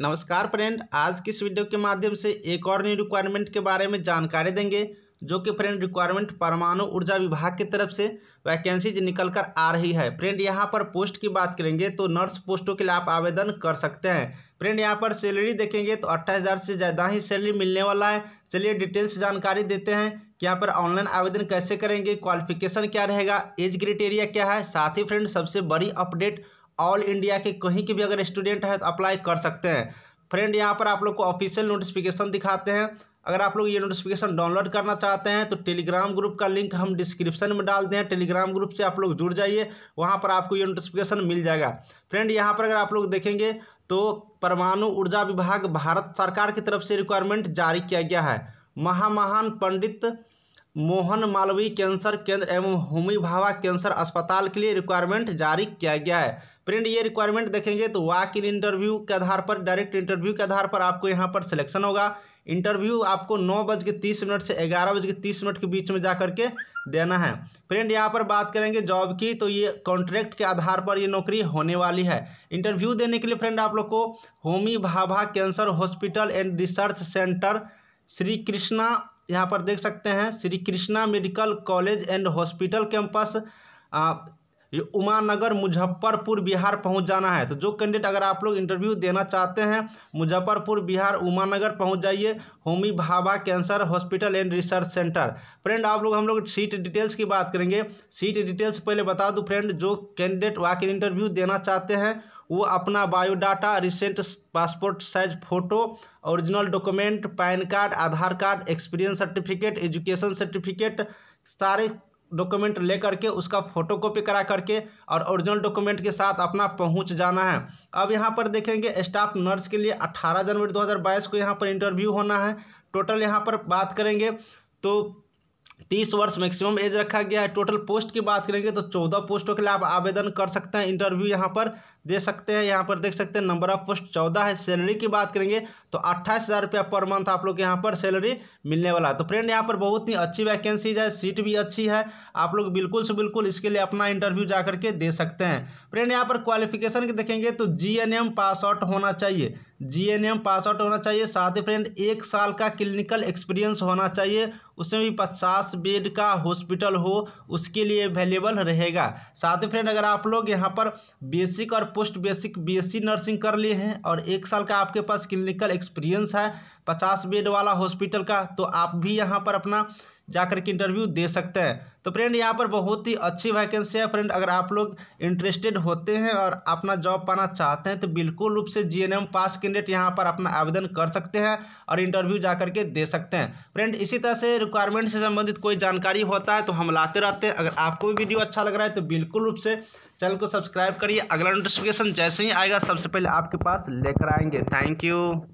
नमस्कार फ्रेंड आज की इस वीडियो के माध्यम से एक और न्यू रिक्वायरमेंट के बारे में जानकारी देंगे जो कि फ्रेंड रिक्वायरमेंट परमाणु ऊर्जा विभाग की तरफ से वैकेंसीज निकल कर आ रही है फ्रेंड यहाँ पर पोस्ट की बात करेंगे तो नर्स पोस्टों के लिए आप आवेदन कर सकते हैं फ्रेंड यहाँ पर सैलरी देखेंगे तो अट्ठाईस हज़ार से ज़्यादा ही सैलरी मिलने वाला है चलिए डिटेल्स जानकारी देते हैं कि यहाँ पर ऑनलाइन आवेदन कैसे करेंगे क्वालिफिकेशन क्या रहेगा एज क्रिटेरिया क्या है साथ ही फ्रेंड सबसे बड़ी अपडेट ऑल इंडिया के कहीं के भी अगर स्टूडेंट हैं तो अप्लाई कर सकते हैं फ्रेंड यहाँ पर आप लोग को ऑफिशियल नोटिफिकेशन दिखाते हैं अगर आप लोग ये नोटिफिकेशन डाउनलोड करना चाहते हैं तो टेलीग्राम ग्रुप का लिंक हम डिस्क्रिप्शन में डाल दें टेलीग्राम ग्रुप से आप लोग जुड़ जाइए वहाँ पर आपको ये नोटिफिकेशन मिल जाएगा फ्रेंड यहाँ पर अगर आप लोग देखेंगे तो परमाणु ऊर्जा विभाग भारत सरकार की तरफ से रिक्वायरमेंट जारी किया गया है महामहान पंडित मोहन मालवीय कैंसर केंद्र एवं होमी भावा कैंसर अस्पताल के लिए रिक्वायरमेंट जारी किया गया है प्रिंट ये रिक्वायरमेंट देखेंगे तो वाक इन इंटरव्यू के आधार पर डायरेक्ट इंटरव्यू के आधार पर आपको यहाँ पर सिलेक्शन होगा इंटरव्यू आपको नौ बज के तीस मिनट से ग्यारह बज के तीस मिनट के बीच में जा करके देना है फ्रेंड यहाँ पर बात करेंगे जॉब की तो ये कॉन्ट्रैक्ट के आधार पर ये नौकरी होने वाली है इंटरव्यू देने के लिए फ्रेंड आप लोग को Homi Bhabha cancer hospital and research centre Shri Krishna यहाँ पर देख सकते हैं Shri Krishna medical college and hospital campus Umanagar Muzaffarpur Bihar पहुंच जाना है तो जो कैंडिडेट अगर आप लोग इंटरव्यू देना चाहते हैं मुजफ्फरपुर बिहार उमानगर पहुंच जाइए Homi Bhabha cancer hospital and research centre friend आप लोग हम लोग सीट डिटेल्स की बात करेंगे सीट डिटेल्स पहले बता दूँ फ्रेंड जो कैंडिडेट वाकिन इंटरव्यू देना चाहते हैं वो अपना biodata recent passport size photo original document PAN card Aadhaar card experience certificate education certificate सारे डॉक्यूमेंट ले करके उसका फोटो कॉपी करा करके और ओरिजिनल डॉक्यूमेंट के साथ अपना पहुंच जाना है अब यहाँ पर देखेंगे स्टाफ नर्स के लिए 18 जनवरी 2022 को यहाँ पर इंटरव्यू होना है टोटल यहाँ पर बात करेंगे तो तीस वर्ष मैक्सिमम एज रखा गया है टोटल पोस्ट की बात करेंगे तो चौदह पोस्टों के लिए आप आवेदन कर सकते हैं इंटरव्यू यहाँ पर दे सकते हैं यहाँ पर देख सकते हैं नंबर ऑफ पोस्ट चौदह है सैलरी की बात करेंगे तो अट्ठाईस हज़ार रुपया पर मंथ आप लोग यहाँ पर सैलरी मिलने वाला है तो फ्रेंड यहाँ पर बहुत ही अच्छी वैकेंसीज है सीट भी अच्छी है आप लोग बिल्कुल से बिल्कुल इसके लिए अपना इंटरव्यू जा करके दे सकते हैं फ्रेंड यहाँ पर क्वालिफिकेशन की देखेंगे तो जी पास आउट होना चाहिए जीएनएम पास आउट होना चाहिए साथ ही फ्रेंड एक साल का क्लिनिकल एक्सपीरियंस होना चाहिए उसमें भी पचास बेड का हॉस्पिटल हो उसके लिए अवेलेबल रहेगा साथ ही फ्रेंड अगर आप लोग यहाँ पर बेसिक और पोस्ट बेसिक बीएससी नर्सिंग कर लिए हैं और एक साल का आपके पास क्लिनिकल एक्सपीरियंस है पचास बेड वाला हॉस्पिटल का तो आप भी यहाँ पर अपना जाकर के इंटरव्यू दे सकते हैं तो फ्रेंड यहाँ पर बहुत ही अच्छी वैकेंसी है फ्रेंड अगर आप लोग इंटरेस्टेड होते हैं और अपना जॉब पाना चाहते हैं तो बिल्कुल रूप से जीएनएम पास कैंडिडेट यहाँ पर अपना आवेदन कर सकते हैं और इंटरव्यू जा करके दे सकते हैं फ्रेंड इसी तरह से रिक्वायरमेंट से संबंधित कोई जानकारी होता है तो हम लाते रहते हैं अगर आपको भी वीडियो अच्छा लग रहा है तो बिल्कुल रूप से चैनल को सब्सक्राइब करिए अगला नोटिफिकेशन जैसे ही आएगा सबसे पहले आपके पास लेकर आएंगे थैंक यू